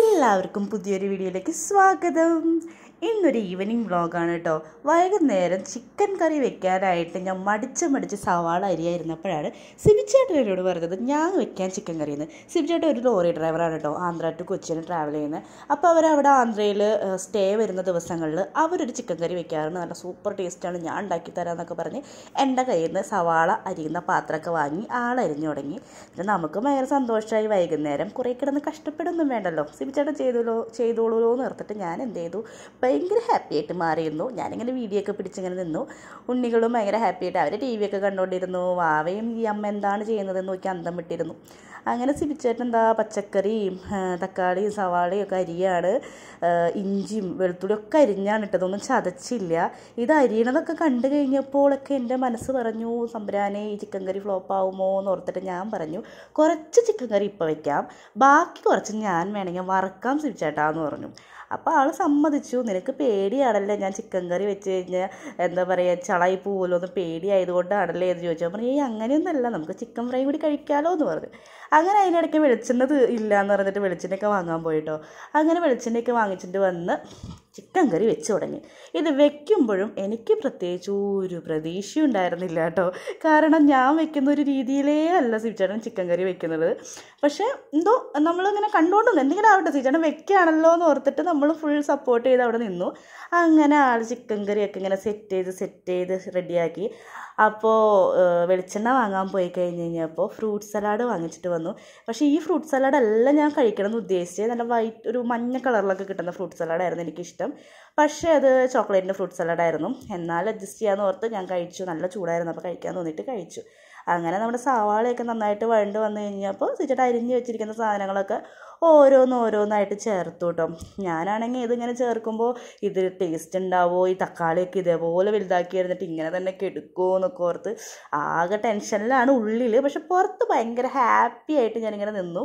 എല്ലാവർക്കും പുതിയൊരു വീഡിയോയിലേക്ക് സ്വാഗതം ഇന്നൊരു ഈവനിങ് വ്ളോഗാണ് കേട്ടോ വൈകുന്നേരം ചിക്കൻ കറി വെക്കാനായിട്ട് ഞാൻ മടിച്ച് മടിച്ച് സവാള അരിയായിരുന്നപ്പോഴാണ് സിബിച്ചേട്ടൻ എന്നോട് പറഞ്ഞത് ഞാൻ വെക്കാൻ ചിക്കൻ കറി എന്ന് സിബിച്ചേട്ടൻ ഒരു ലോറി ഡ്രൈവറാണ് കേട്ടോ ആന്ധ്ര ടു കൊച്ചിന് ട്രാവൽ ചെയ്യുന്നത് അപ്പോൾ അവരവിടെ ആന്ധ്രയിൽ സ്റ്റേ വരുന്ന ദിവസങ്ങളിൽ അവരൊരു ചിക്കൻ കറി വെക്കാറുണ്ട് നല്ല സൂപ്പർ ടേസ്റ്റാണ് ഞാൻ ഉണ്ടാക്കി തരാമെന്നൊക്കെ പറഞ്ഞ് എൻ്റെ കയ്യിൽ നിന്ന് സവാള അരിയുന്ന പാത്രമൊക്കെ വാങ്ങി ആളരിഞ്ഞു തുടങ്ങി പിന്നെ നമുക്ക് ഭയങ്കര സന്തോഷമായി വൈകുന്നേരം കുറേ കിടന്ന് കഷ്ടപ്പെടുന്നും വേണ്ടല്ലോ സിബിച്ചേട്ടൻ ചെയ്തോളൂ ചെയ്തോളൂലോ എന്ന് ഓർത്തിട്ട് ഞാൻ എന്ത് ചെയ്തു ഭയങ്കര ആയിട്ട് മാറിയിരുന്നു ഞാനിങ്ങനെ വീഡിയോ ഒക്കെ പിടിച്ചിങ്ങനെ നിന്നു ഉണ്ണികളും ഭയങ്കര ആയിട്ട് അവർ ടി വി ഒക്കെ കണ്ടുകൊണ്ടിരുന്നു വാവയും ഈ അമ്മ എന്താണ് ചെയ്യുന്നതെന്ന് നോക്കി അന്തം വിട്ടിരുന്നു അങ്ങനെ സിബിച്ചേട്ടൻ എന്താ പച്ചക്കറിയും തക്കാളിയും സവാളയും ഒക്കെ അരിയാണ് ഇഞ്ചിയും വെളുത്തുള്ളിയും ഒക്കെ അരിഞ്ഞാണ് ഒന്നും ചതച്ചില്ല ഇത് അരിയണതൊക്കെ കണ്ടു കഴിഞ്ഞപ്പോഴൊക്കെ എൻ്റെ മനസ്സ് പറഞ്ഞു സംബ്രാനെ ഈ ചിക്കൻ കറി ഫ്ലോപ്പ് ആവുമോ എന്ന് ഓർത്തിട്ട് ഞാൻ പറഞ്ഞു കുറച്ച് ചിക്കൻ കറി ഇപ്പോൾ വയ്ക്കാം ബാക്കി കുറച്ച് ഞാൻ വേണമെങ്കിൽ വറക്കാം സിബിച്ചേട്ടാന്ന് പറഞ്ഞു അപ്പോൾ ആൾ സമ്മതിച്ചു നിനക്ക് പേടിയാണല്ലേ ഞാൻ ചിക്കൻ കറി വെച്ച് കഴിഞ്ഞാൽ എന്താ പറയുക ചളായി പോവുമല്ലോ എന്ന് പേടിയായതുകൊണ്ടാണല്ലേ എന്ന് ചോദിച്ചു പറഞ്ഞു ഈ അങ്ങനെയൊന്നല്ല നമുക്ക് ചിക്കൻ ഫ്രൈ കൂടി കഴിക്കാമല്ലോ എന്ന് പറഞ്ഞു അങ്ങനെ അതിനിടയ്ക്ക് വെളിച്ചെണ്ണത് ഇല്ല എന്ന് പറഞ്ഞിട്ട് വെളിച്ചെണ്ണയൊക്കെ വാങ്ങാൻ പോയിട്ടോ അങ്ങനെ വെളിച്ചെണ്ണയൊക്കെ വാങ്ങിച്ചിട്ട് വന്ന് ചിക്കൻ കറി വെച്ച് തുടങ്ങി ഇത് വെക്കുമ്പോഴും എനിക്ക് പ്രത്യേകിച്ച് ഒരു പ്രതീക്ഷയും ഉണ്ടായിരുന്നില്ല കേട്ടോ കാരണം ഞാൻ വെക്കുന്ന ഒരു രീതിയിലേ അല്ല സിവിച്ചേട്ടൻ ചിക്കൻ കറി വെക്കുന്നത് പക്ഷേ എന്തോ നമ്മളിങ്ങനെ കണ്ടുകൊണ്ടു എന്തെങ്കിലും ആവട്ടെ ചേട്ടൻ വെക്കുകയാണല്ലോ എന്ന് ഓർത്തിട്ട് നമ്മൾ ഫുൾ സപ്പോർട്ട് ചെയ്ത് അവിടെ നിന്നു അങ്ങനെ ആൾ ചിക്കൻ കറിയൊക്കെ ഇങ്ങനെ സെറ്റ് ചെയ്ത് സെറ്റ് ചെയ്ത് റെഡിയാക്കി അപ്പോൾ വെളിച്ചെണ്ണ വാങ്ങാൻ പോയി കഴിഞ്ഞ് കഴിഞ്ഞപ്പോൾ ഫ്രൂട്ട് സലാഡ് വാങ്ങിച്ചിട്ട് വന്നു പക്ഷേ ഈ ഫ്രൂട്ട് സലാഡെല്ലാം എല്ലാം ഞാൻ കഴിക്കണം എന്ന് ഉദ്ദേശിച്ചത് നല്ല വൈറ്റ് ഒരു മഞ്ഞ കളറിലൊക്കെ കിട്ടുന്ന ഫ്രൂട്ട് സലാഡായിരുന്നു എനിക്കിഷ്ടം പക്ഷേ അത് ചോക്ലേറ്റിൻ്റെ ഫ്രൂട്ട് സലാഡായിരുന്നു എന്നാൽ അഡ്ജസ്റ്റ് ചെയ്യാമെന്ന് ഓർത്ത് ഞാൻ കഴിച്ചു നല്ല ചൂടായിരുന്നു അപ്പോൾ കഴിക്കാൻ തോന്നിയിട്ട് കഴിച്ചു അങ്ങനെ നമ്മുടെ സവാളയൊക്കെ നന്നായിട്ട് വഴണ്ട് വന്നു കഴിഞ്ഞപ്പോൾ ചേച്ചിട്ട് അരിഞ്ഞ് വെച്ചിരിക്കുന്ന സാധനങ്ങളൊക്കെ ഓരോന്ന് ഓരോന്നായിട്ട് ചേർത്തു കേട്ടോ ഞാനാണെങ്കിൽ ഇതിങ്ങനെ ചേർക്കുമ്പോൾ ഇത് ടേസ്റ്റ് ഉണ്ടാവോ ഈ തക്കാളിയൊക്കെ ഇതേപോലെ വലുതാക്കി ഇരുന്നിട്ട് ഇങ്ങനെ തന്നെ കെടുക്കുമോ എന്നൊക്കെ ഓർത്ത് ആകെ ടെൻഷനിലാണ് ഉള്ളിൽ പക്ഷെ പുറത്ത് ഭയങ്കര ഹാപ്പി ആയിട്ട് ഞാനിങ്ങനെ നിന്നു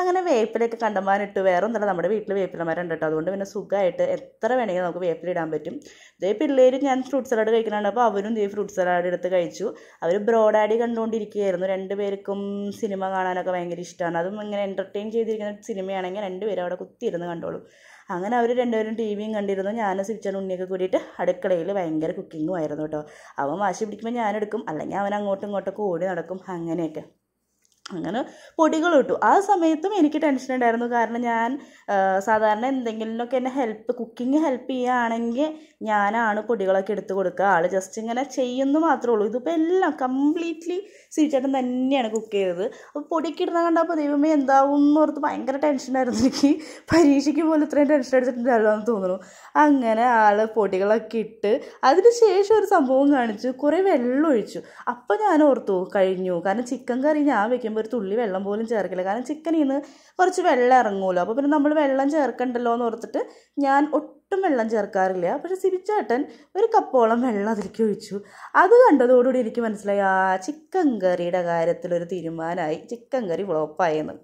അങ്ങനെ വേപ്പിലൊക്കെ കണ്ടമാനിട്ട് വേറെ ഒന്നല്ല നമ്മുടെ വീട്ടിൽ വേപ്പിലമാരുണ്ട് കേട്ടോ അതുകൊണ്ട് പിന്നെ സുഖമായിട്ട് എത്ര വേണമെങ്കിലും നമുക്ക് വേപ്പിലിടാൻ ഇടാൻ പറ്റും ഇതേ പിള്ളേർ ഞാൻ ഫ്രൂട്ട് സലാഡ് കഴിക്കുന്നുണ്ട് അപ്പോൾ അവരും ഇതേ ഫ്രൂട്ട് സലാഡ് എടുത്ത് കഴിച്ചു അവർ ബ്രോഡാഡി കണ്ടുകൊണ്ടിരിക്കുകയായിരുന്നു രണ്ടുപേർക്കും സിനിമ കാണാനൊക്കെ ഭയങ്കര ഇഷ്ടമാണ് അതും ഇങ്ങനെ എൻ്റർടൈൻ ചെയ്തിരിക്കുന്ന സിനിമയാണെങ്കിൽ രണ്ടുപേരും അവിടെ കുത്തിയിരുന്ന് കണ്ടോളും അങ്ങനെ അവർ രണ്ടുപേരും ടി വിയും കണ്ടിരുന്നു ഞാൻ സിച്ചൺ ഉണ്ണിയൊക്കെ കൂടിയിട്ട് അടുക്കളയിൽ ഭയങ്കര കുക്കിങ്ങും ആയിരുന്നു കേട്ടോ അവൻ വാശി പിടിക്കുമ്പോൾ ഞാനെടുക്കും അല്ലെങ്കിൽ അവൻ അങ്ങോട്ടും ഇങ്ങോട്ടൊക്കെ ഓടി നടക്കും അങ്ങനെയൊക്കെ അങ്ങനെ പൊടികൾ ഇട്ടു ആ സമയത്തും എനിക്ക് ടെൻഷൻ ഉണ്ടായിരുന്നു കാരണം ഞാൻ സാധാരണ എന്തെങ്കിലുമൊക്കെ എന്നെ ഹെൽപ്പ് കുക്കിംഗ് ഹെൽപ്പ് ചെയ്യുകയാണെങ്കിൽ ഞാനാണ് പൊടികളൊക്കെ എടുത്ത് കൊടുക്കുക ആൾ ജസ്റ്റ് ഇങ്ങനെ ചെയ്യുന്നു മാത്രമേ ഉള്ളൂ ഇതിപ്പോൾ എല്ലാം കംപ്ലീറ്റ്ലി സിരിച്ചേട്ടൻ തന്നെയാണ് കുക്ക് ചെയ്തത് അപ്പോൾ പൊടിക്കിടുന്ന കണ്ടപ്പോൾ ദൈവമേ എന്താവും എന്ന് ഓർത്ത് ഭയങ്കര ടെൻഷനായിരുന്നു എനിക്ക് പരീക്ഷയ്ക്ക് പോലും ഇത്രയും ടെൻഷൻ എടുത്തിട്ടുണ്ടല്ലോ എന്ന് തോന്നുന്നു അങ്ങനെ ആൾ പൊടികളൊക്കെ ഇട്ട് അതിന് ശേഷം ഒരു സംഭവം കാണിച്ചു കുറേ വെള്ളം ഒഴിച്ചു അപ്പോൾ ഞാൻ ഓർത്തു കഴിഞ്ഞു കാരണം ചിക്കൻ കറി ഞാൻ വെക്കുമ്പോൾ കഴിയുമ്പോൾ ഒരു തുള്ളി വെള്ളം പോലും ചേർക്കില്ല കാരണം ചിക്കനിൽ നിന്ന് കുറച്ച് വെള്ളം ഇറങ്ങുമല്ലോ അപ്പോൾ പിന്നെ നമ്മൾ വെള്ളം ചേർക്കണ്ടല്ലോ എന്ന് ഓർത്തിട്ട് ഞാൻ ഒട്ടും വെള്ളം ചേർക്കാറില്ല പക്ഷേ സിബിച്ചേട്ടൻ ഒരു കപ്പോളം വെള്ളം അതിലേക്ക് ഒഴിച്ചു അത് കണ്ടതോടുകൂടി എനിക്ക് മനസ്സിലായി ആ ചിക്കൻ കറിയുടെ കാര്യത്തിലൊരു തീരുമാനമായി ചിക്കൻ കറി ഫ്ലോപ്പായെന്ന്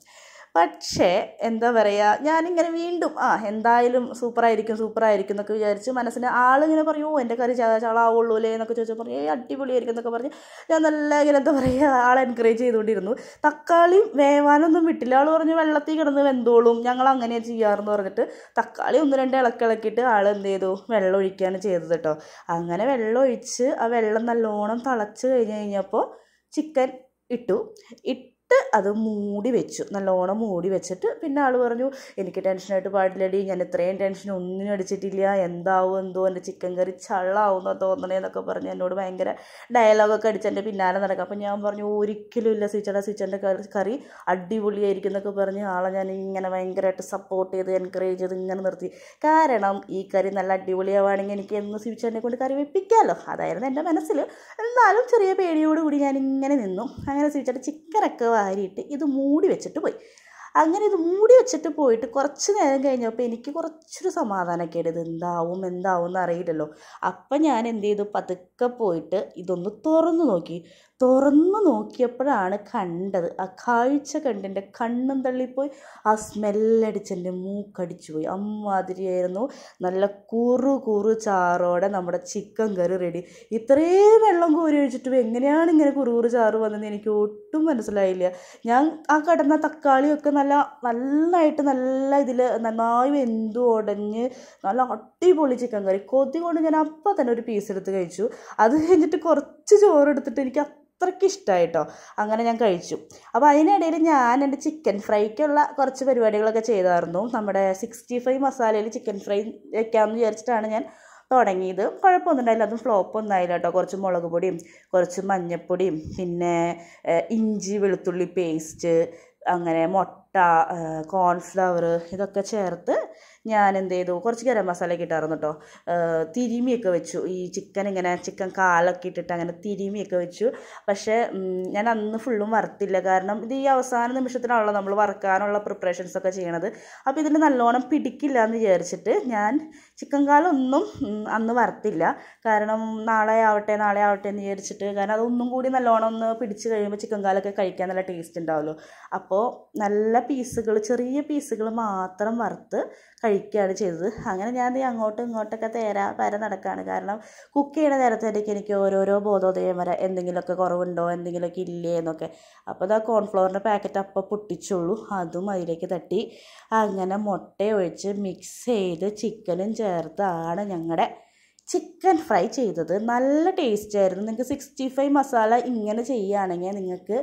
പക്ഷേ എന്താ പറയുക ഞാനിങ്ങനെ വീണ്ടും ആ എന്തായാലും സൂപ്പറായിരിക്കും സൂപ്പറായിരിക്കും എന്നൊക്കെ വിചാരിച്ച് മനസ്സിന് ആളിങ്ങനെ പറയും ഓ എൻ്റെ കറി ചളാവുള്ളൂ അല്ലേ എന്നൊക്കെ ചോദിച്ചാൽ പറഞ്ഞു ഏ അടിപൊളിയായിരിക്കും എന്നൊക്കെ പറഞ്ഞ് ഞാൻ നല്ല ഇങ്ങനെ എന്താ പറയുക ആളെ എൻകറേജ് ചെയ്തുകൊണ്ടിരുന്നു തക്കാളി വേവാനൊന്നും വിട്ടില്ല ആൾ പറഞ്ഞു വെള്ളത്തിൽ കിടന്ന് വെന്തോളും ഞങ്ങൾ അങ്ങനെ ചെയ്യാറെന്ന് പറഞ്ഞിട്ട് തക്കാളി ഒന്ന് രണ്ട് ഇളക്കി ഇളക്കിയിട്ട് ആൾ എന്ത് ചെയ്തു വെള്ളം ഒഴിക്കുകയാണ് ചെയ്തത് കേട്ടോ അങ്ങനെ വെള്ളം ഒഴിച്ച് ആ വെള്ളം നല്ലോണം തിളച്ച് കഴിഞ്ഞ് കഴിഞ്ഞപ്പോൾ ചിക്കൻ ഇട്ടു ഇട്ട് എന്നിട്ട് അത് മൂടി വെച്ചു നല്ലോണം മൂടി വെച്ചിട്ട് പിന്നെ ആൾ പറഞ്ഞു എനിക്ക് ടെൻഷനായിട്ട് പാടില്ലടി ഞാൻ ഇത്രയും ടെൻഷൻ ഒന്നിനും അടിച്ചിട്ടില്ല എന്താവും എന്തോ എൻ്റെ ചിക്കൻ കറി ചള്ളാവുന്നോ തോന്നണേ എന്നൊക്കെ പറഞ്ഞ് എന്നോട് ഭയങ്കര ഡയലോഗൊക്കെ അടിച്ച് എൻ്റെ പിന്നാലെ നടക്കുക അപ്പം ഞാൻ പറഞ്ഞു ഒരിക്കലും ഇല്ല സ്വിച്ചേട്ടാ സ്വിച്ചേൻ്റെ കറി അടിപൊളിയായിരിക്കും എന്നൊക്കെ പറഞ്ഞ് ആളെ ഞാൻ ഇങ്ങനെ ഭയങ്കരമായിട്ട് സപ്പോർട്ട് ചെയ്ത് എൻകറേജ് ചെയ്ത് ഇങ്ങനെ നിർത്തി കാരണം ഈ കറി നല്ല അടിപൊളിയാവുകയാണെങ്കിൽ എനിക്ക് എന്ന് സ്വിച്ചേനെ കൊണ്ട് കറി വെപ്പിക്കാമല്ലോ അതായിരുന്നു എൻ്റെ മനസ്സിൽ എന്നാലും ചെറിയ പേടിയോടുകൂടി ഇങ്ങനെ നിന്നു അങ്ങനെ സ്വിച്ചേട്ട ചിക്കനൊക്കെ വാരിയിട്ട് ഇത് മൂടി വെച്ചിട്ട് പോയി അങ്ങനെ ഇത് മൂടി വെച്ചിട്ട് പോയിട്ട് കുറച്ച് നേരം കഴിഞ്ഞപ്പോൾ എനിക്ക് കുറച്ചൊരു സമാധാനമൊക്കെയാണ് ഇത് എന്താവും എന്താവും എന്നറിയില്ലല്ലോ അപ്പം ഞാൻ എന്ത് ചെയ്തു പതുക്കെ പോയിട്ട് ഇതൊന്ന് തുറന്നു നോക്കി തുറന്നു നോക്കിയപ്പോഴാണ് കണ്ടത് ആ കാഴ്ച കണ്ടെൻ്റെ കണ്ണും തള്ളിപ്പോയി ആ സ്മെല്ലടിച്ച് എൻ്റെ മൂക്കടിച്ചു പോയി അമ്മാതിരിയായിരുന്നു നല്ല കുറു കുറു ചാറോടെ നമ്മുടെ ചിക്കൻ കറി റെഡി ഇത്രയും വെള്ളം കോരി ഒഴിച്ചിട്ട് എങ്ങനെയാണ് ഇങ്ങനെ കുറു കുറു ചാറ് വന്നത് എനിക്ക് ഒട്ടും മനസ്സിലായില്ല ഞാൻ ആ കടന്ന തക്കാളിയൊക്കെ നല്ല നന്നായിട്ട് നല്ല ഇതിൽ നന്നായി വെന്തു ഉടഞ്ഞ് നല്ല അടിപൊളി ചിക്കൻ കറി കൊതി കൊണ്ട് ഞാൻ അപ്പം തന്നെ ഒരു പീസ് എടുത്ത് കഴിച്ചു അത് കഴിഞ്ഞിട്ട് കുറച്ച് ചോറ് എടുത്തിട്ട് എനിക്ക് അത്രയ്ക്ക് ഇഷ്ടമായിട്ടോ അങ്ങനെ ഞാൻ കഴിച്ചു അപ്പോൾ അതിനിടയിൽ ഞാൻ എൻ്റെ ചിക്കൻ ഫ്രൈക്കുള്ള കുറച്ച് പരിപാടികളൊക്കെ ചെയ്തായിരുന്നു നമ്മുടെ സിക്സ്റ്റി ഫൈവ് മസാലയിൽ ചിക്കൻ ഫ്രൈ വയ്ക്കാമെന്ന് വിചാരിച്ചിട്ടാണ് ഞാൻ തുടങ്ങിയത് കുഴപ്പമൊന്നും ഉണ്ടായില്ല അതും ഫ്ലോപ്പ് ഒന്നും ആയില്ല കേട്ടോ കുറച്ച് മുളക് പൊടിയും കുറച്ച് മഞ്ഞൾപ്പൊടിയും പിന്നെ ഇഞ്ചി വെളുത്തുള്ളി പേസ്റ്റ് അങ്ങനെ മൊട്ട മുട്ട കോൺഫ്ലവർ ഇതൊക്കെ ചേർത്ത് ഞാൻ എന്ത് ചെയ്തു കുറച്ച് ഗരം മസാലയൊക്കെ ഇട്ടായിരുന്നു കേട്ടോ തിരുമിയൊക്കെ വെച്ചു ഈ ചിക്കൻ ഇങ്ങനെ ചിക്കൻ കാലൊക്കെ ഇട്ടിട്ട് അങ്ങനെ തിരുമിയൊക്കെ വെച്ചു പക്ഷേ ഞാൻ അന്ന് ഫുള്ളും വറുത്തില്ല കാരണം ഇത് ഈ അവസാന നിമിഷത്തിനാണല്ലോ നമ്മൾ വറുക്കാനുള്ള പ്രിപ്പറേഷൻസ് ഒക്കെ ചെയ്യണത് അപ്പോൾ ഇതിന് നല്ലോണം പിടിക്കില്ല എന്ന് വിചാരിച്ചിട്ട് ഞാൻ ചിക്കൻ കാലൊന്നും അന്ന് വറുത്തില്ല കാരണം നാളെ ആവട്ടെ നാളെ ആവട്ടെ എന്ന് വിചാരിച്ചിട്ട് കാരണം അതൊന്നും കൂടി നല്ലോണം ഒന്ന് പിടിച്ച് കഴിയുമ്പോൾ ചിക്കൻ കാലൊക്കെ കഴിക്കാൻ നല്ല ടേസ്റ്റ് ഉണ്ടാവുമല്ലോ അപ്പോൾ നല്ല പീസുകൾ ചെറിയ പീസുകൾ മാത്രം വറുത്ത് കഴിക്കുകയാണ് ചെയ്തത് അങ്ങനെ ഞാൻ അങ്ങോട്ടും ഇങ്ങോട്ടൊക്കെ തേരാ പര നടക്കുകയാണ് കാരണം കുക്ക് ചെയ്യുന്ന നേരത്തേക്ക് എനിക്ക് ഓരോരോ ബോധോദയം വരെ എന്തെങ്കിലുമൊക്കെ കുറവുണ്ടോ എന്തെങ്കിലുമൊക്കെ ഇല്ലേ എന്നൊക്കെ അപ്പോൾ ഇതാ കോൺഫ്ലവറിൻ്റെ പാക്കറ്റ് അപ്പോൾ പൊട്ടിച്ചുള്ളൂ അതും അതിലേക്ക് തട്ടി അങ്ങനെ മുട്ട ഒഴിച്ച് മിക്സ് ചെയ്ത് ചിക്കനും ചേർത്താണ് ഞങ്ങളുടെ ചിക്കൻ ഫ്രൈ ചെയ്തത് നല്ല ടേസ്റ്റ് ആയിരുന്നു നിങ്ങൾക്ക് സിക്സ്റ്റി ഫൈവ് മസാല ഇങ്ങനെ ചെയ്യുകയാണെങ്കിൽ നിങ്ങൾക്ക്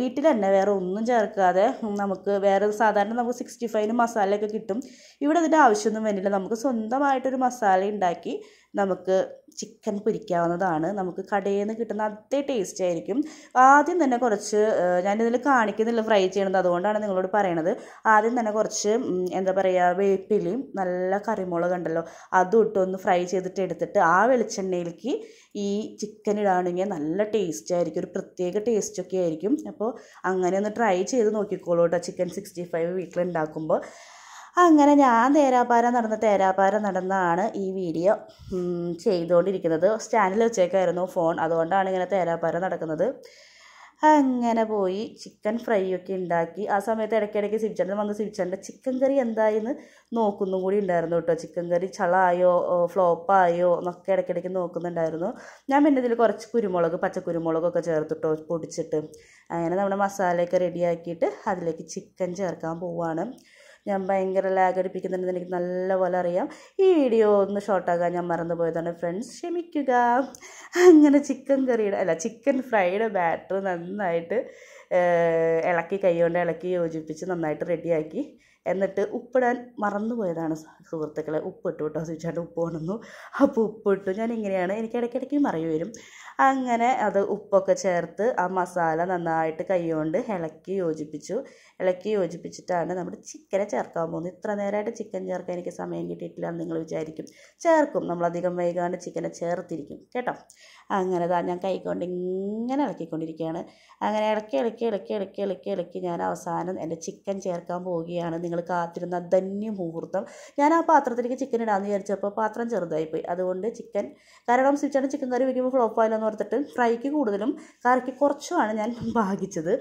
വീട്ടിൽ തന്നെ വേറെ ഒന്നും ചേർക്കാതെ നമുക്ക് വേറെ സാധാരണ നമുക്ക് സിക്സ്റ്റി ഫൈവിന് മസാലയൊക്കെ കിട്ടും ഇവിടെ ഇതിൻ്റെ ആവശ്യമൊന്നും വരുന്നില്ല നമുക്ക് സ്വന്തമായിട്ടൊരു മസാല ഉണ്ടാക്കി നമുക്ക് ചിക്കൻ പൊരിക്കാവുന്നതാണ് നമുക്ക് കടയിൽ നിന്ന് കിട്ടുന്ന അതേ ടേസ്റ്റ് ആയിരിക്കും ആദ്യം തന്നെ കുറച്ച് ഞാനിതിൽ കാണിക്കുന്നില്ല ഫ്രൈ ചെയ്യണത് അതുകൊണ്ടാണ് നിങ്ങളോട് പറയണത് ആദ്യം തന്നെ കുറച്ച് എന്താ പറയുക വേപ്പിലയും നല്ല കറിമുളക് ഉണ്ടല്ലോ അതും ഇട്ടൊന്ന് ഫ്രൈ ചെയ്തിട്ട് എടുത്തിട്ട് ആ വെളിച്ചെണ്ണയിലേക്ക് ഈ ചിക്കൻ ഇടാണെങ്കിൽ നല്ല ടേസ്റ്റ് ആയിരിക്കും ഒരു പ്രത്യേക ടേസ്റ്റൊക്കെ ആയിരിക്കും അപ്പോൾ അങ്ങനെ ഒന്ന് ട്രൈ ചെയ്ത് നോക്കിക്കോളൂ കേട്ടോ ചിക്കൻ സിക്സ്റ്റി ഫൈവ് വീട്ടിലുണ്ടാക്കുമ്പോൾ അങ്ങനെ ഞാൻ തേരാപ്പാര നടന്ന് തേരാപ്പാര നടന്നാണ് ഈ വീഡിയോ ചെയ്തുകൊണ്ടിരിക്കുന്നത് സ്റ്റാൻഡിൽ വെച്ചേക്കായിരുന്നു ഫോൺ അതുകൊണ്ടാണ് ഇങ്ങനെ തേരാപ്പാര നടക്കുന്നത് അങ്ങനെ പോയി ചിക്കൻ ഫ്രൈ ഒക്കെ ഉണ്ടാക്കി ആ സമയത്ത് ഇടയ്ക്കിടയ്ക്ക് സിവിച്ചേട്ടൻ വന്ന് സിവിച്ചേട്ടൻ്റെ ചിക്കൻ കറി എന്തായെന്ന് നോക്കുന്നും കൂടി ഉണ്ടായിരുന്നു കേട്ടോ ചിക്കൻ കറി ചളായോ ഫ്ലോപ്പായോ എന്നൊക്കെ ഇടയ്ക്കിടയ്ക്ക് നോക്കുന്നുണ്ടായിരുന്നു ഞാൻ പിന്നെ ഇതിൽ കുറച്ച് കുരുമുളക് പച്ചക്കുരുമുളകൊക്കെ ചേർത്തിട്ടോ പൊടിച്ചിട്ട് അങ്ങനെ നമ്മുടെ മസാലയൊക്കെ റെഡിയാക്കിയിട്ട് അതിലേക്ക് ചിക്കൻ ചേർക്കാൻ പോവുകയാണ് ഞാൻ ഭയങ്കര ലാഗ് അടിപ്പിക്കുന്നുണ്ടെന്ന് എനിക്ക് നല്ലപോലെ അറിയാം ഈ വീഡിയോ ഒന്ന് ഷോർട്ടാക്കാൻ ഞാൻ മറന്നു പോയതാണ് ഫ്രണ്ട്സ് ക്ഷമിക്കുക അങ്ങനെ ചിക്കൻ കറിയുടെ അല്ല ചിക്കൻ ഫ്രൈഡ് ബാറ്റർ നന്നായിട്ട് ഇളക്കി കൈ കൊണ്ട് ഇളക്കി യോജിപ്പിച്ച് നന്നായിട്ട് റെഡിയാക്കി എന്നിട്ട് ഉപ്പിടാൻ മറന്നു പോയതാണ് സുഹൃത്തുക്കളെ ഉപ്പിട്ടു കേട്ടോ സ്വിച്ചാണ്ട് ഉപ്പ് കൊണ്ടുവന്നു അപ്പോൾ ഉപ്പിട്ടു ഞാൻ ഇങ്ങനെയാണ് എനിക്ക് ഇടയ്ക്കിടയ്ക്ക് മറിയു വരും അങ്ങനെ അത് ഉപ്പൊക്കെ ചേർത്ത് ആ മസാല നന്നായിട്ട് കൈകൊണ്ട് ഇളക്കി യോജിപ്പിച്ചു ഇളക്കി യോജിപ്പിച്ചിട്ടാണ് നമ്മൾ ചിക്കനെ ചേർക്കാൻ പോകുന്നത് ഇത്ര നേരമായിട്ട് ചിക്കൻ ചേർക്കാൻ എനിക്ക് സമയം കിട്ടിയിട്ടില്ല എന്ന് നിങ്ങൾ വിചാരിക്കും ചേർക്കും നമ്മളധികം വൈകാണ്ട് ചിക്കനെ ചേർത്തിരിക്കും കേട്ടോ അങ്ങനെ താ ഞാൻ കൈകൊണ്ട് ഇങ്ങനെ ഇളക്കിക്കൊണ്ടിരിക്കുകയാണ് അങ്ങനെ ഇളക്കി ഇളക്കി ഇളക്കി ഇളക്കി ഇളക്കി ഇളക്കി ഞാൻ അവസാനം എൻ്റെ ചിക്കൻ ചേർക്കാൻ പോവുകയാണ് നിങ്ങൾ കാത്തിരുന്ന ധന്യ മുഹൂർത്തം ഞാൻ ആ പാത്രത്തിലേക്ക് ചിക്കൻ ഇടാമെന്ന് വിചാരിച്ചപ്പോൾ പാത്രം ചെറുതായിപ്പോയി അതുകൊണ്ട് ചിക്കൻ കാരണം സ്വിച്ചാണ് ചിക്കൻ കറി വയ്ക്കുമ്പോൾ ഫ്ലോപ്പ് എന്ന് ഓർത്തിട്ട് ഫ്രൈക്ക് കൂടുതലും കറിക്ക് കുറച്ചുമാണ് ഞാൻ ഭാഗിച്ചത്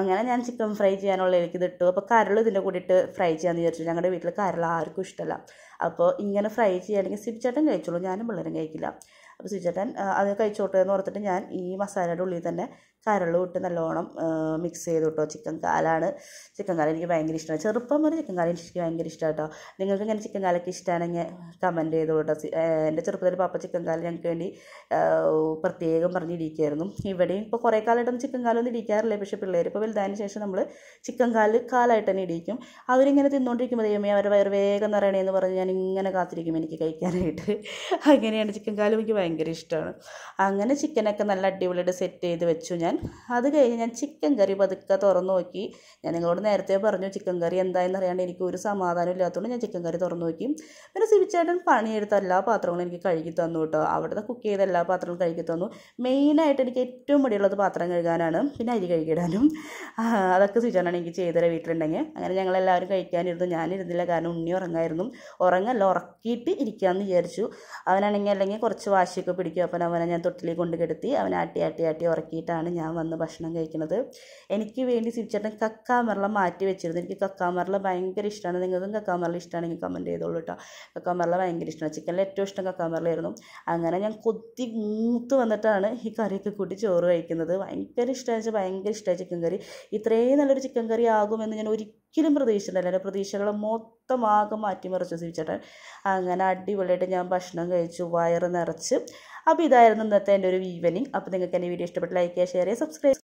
അങ്ങനെ ഞാൻ ചിക്കൻ ഫ്രൈ എനിക്ക് ഇതിട്ടു അപ്പോൾ കരൾ ഇതിൻ്റെ കൂടിയിട്ട് ഫ്രൈ ചെയ്യാമെന്ന് വിചാരിച്ചു ഞങ്ങളുടെ വീട്ടിൽ കരൾ ആർക്കും ഇഷ്ടമല്ല അപ്പോൾ ഇങ്ങനെ ഫ്രൈ ചെയ്യുകയാണെങ്കിൽ സിരിച്ചേട്ടൻ കഴിച്ചോളൂ ഞാനും പിള്ളേരും കഴിക്കില്ല അപ്പോൾ സുചേട്ടൻ അത് കഴിച്ചോട്ടെ എന്ന് ഓർത്തിട്ട് ഞാൻ ഈ മസാലയുടെ ഉള്ളിൽ തന്നെ കരളും ഇട്ട് നല്ലോണം മിക്സ് ചെയ്ത് കേട്ടോ ചിക്കൻ കാലാണ് ചിക്കൻ കാല എനിക്ക് ഭയങ്കര ഇഷ്ടമാണ് ചെറുപ്പം മുതൽ ചിക്കൻ കാല എനിക്ക് ഭയങ്കര ഇഷ്ടമാണ് കേട്ടോ നിങ്ങൾക്ക് ഇങ്ങനെ ചിക്കൻ കാലൊക്കെ ഇഷ്ടമാണെങ്കിൽ കമൻറ്റ് ചെയ്തു കേട്ടോ എൻ്റെ ചെറുപ്പത്തിൽ പാപ്പ ചിക്കൻ കാലം ഞങ്ങൾക്ക് വേണ്ടി പ്രത്യേകം പറഞ്ഞിരിക്കുമായിരുന്നു ഇവിടെയും ഇപ്പോൾ കുറേ കാലമായിട്ടൊന്നും ചിക്കൻ കാലമൊന്നും ഇടിക്കാറില്ല പക്ഷേ പിള്ളേർ ഇപ്പോൾ വലുതായതിന് ശേഷം നമ്മൾ ചിക്കൻ കാല് കാലായിട്ട് തന്നെ ഇടിക്കും അവരിങ്ങനെ തിന്നുകൊണ്ടിരിക്കുമ്പോൾ ദൈവമേ അവരുടെ വയറ് വേഗം നിറയണേന്ന് പറഞ്ഞ് ഞാൻ ഇങ്ങനെ കാത്തിരിക്കും എനിക്ക് കഴിക്കാനായിട്ട് അങ്ങനെയാണ് ചിക്കൻ കാലം എനിക്ക് ഭയങ്കര ഇഷ്ടമാണ് അങ്ങനെ ചിക്കനൊക്കെ നല്ല അടിപൊളിയായിട്ട് സെറ്റ് ചെയ്ത് വെച്ചു ഞാൻ അത് കഴിഞ്ഞ് ഞാൻ ചിക്കൻ കറി പതുക്കെ തുറന്നു നോക്കി ഞാൻ നിങ്ങളോട് നേരത്തെ പറഞ്ഞു ചിക്കൻ കറി എന്തായെന്ന് അറിയാണ്ട് എനിക്ക് ഒരു സമാധാനം ഇല്ലാത്തതുകൊണ്ട് ഞാൻ ചിക്കൻ കറി തുറന്നു നോക്കി പിന്നെ സിബിച്ചേട്ടൻ പണിയെടുത്ത എല്ലാ പാത്രങ്ങളും എനിക്ക് കഴുകി തന്നു കേട്ടോ അവിടുത്തെ കുക്ക് ചെയ്ത എല്ലാ പാത്രങ്ങളും കഴുകി തന്നു മെയിനായിട്ട് എനിക്ക് ഏറ്റവും മടിയുള്ളത് പാത്രം കഴുകാനാണ് പിന്നെ അരി കഴുകിയിടാനും അതൊക്കെ സിബിച്ചേട്ടൻ എനിക്ക് ചെയ്തു തരാം വീട്ടിലുണ്ടെങ്കിൽ അങ്ങനെ ഞങ്ങളെല്ലാവരും കഴിക്കാനിരുന്നു ഞാനിരുന്നില്ല കാരണം ഉണ്ണി ഉറങ്ങായിരുന്നു ഉറങ്ങല്ല ഉറക്കിയിട്ട് ഇരിക്കാമെന്ന് വിചാരിച്ചു അവനാണെങ്കിൽ അല്ലെങ്കിൽ കുറച്ച് വാശിയൊക്കെ പിടിക്കും അപ്പം അവനെ ഞാൻ തൊട്ടിലേക്ക് കൊണ്ടു കിടത്തി അവൻ ആട്ടി ആട്ടി ആട്ടി ഉറക്കിയിട്ടാണ് ഞാൻ വന്ന് ഭക്ഷണം കഴിക്കുന്നത് എനിക്ക് വേണ്ടി സിരിച്ചേട്ടൻ കക്കാമരള മാറ്റി വെച്ചിരുന്നു എനിക്ക് കക്കാമരള ഭയങ്കര ഇഷ്ടമാണ് നിങ്ങൾക്കും കക്കാമരള ഇഷ്ടമാണെങ്കിൽ കമൻറ്റ് ചെയ്തോളൂ കേട്ടോ കക്കാമരള ഭയങ്കര ഇഷ്ടമാണ് ചിക്കനിൽ ഏറ്റവും ഇഷ്ടം കക്കാമരളായിരുന്നു അങ്ങനെ ഞാൻ കൊത്തി മൂത്ത് വന്നിട്ടാണ് ഈ കറിയൊക്കെ കൂട്ടി ചോറ് കഴിക്കുന്നത് ഭയങ്കര ഇഷ്ടമായി ഭയങ്കര ഇഷ്ടമായി ചിക്കൻ കറി ഇത്രയും നല്ലൊരു ചിക്കൻ കറി ആകുമെന്ന് ഞാൻ ഒരിക്കലും ഒരിക്കലും പ്രതീക്ഷയില്ല എൻ്റെ പ്രതീക്ഷകൾ മൊത്തമാകെ ആകെ മാറ്റിമറിച്ചു അങ്ങനെ അടിപൊളിയായിട്ട് ഞാൻ ഭക്ഷണം കഴിച്ചു വയറ് നിറച്ച് അപ്പോൾ ഇതായിരുന്നു ഇന്നത്തെ എൻ്റെ ഒരു ഈവനിങ് അപ്പോൾ നിങ്ങൾക്ക് എൻ്റെ വീഡിയോ ഇഷ്ടപ്പെട്ട് ലൈക്ക് ചെയ്യുക ഷെയർ ചെയ്യുക സബ്സ്ക്രൈബ്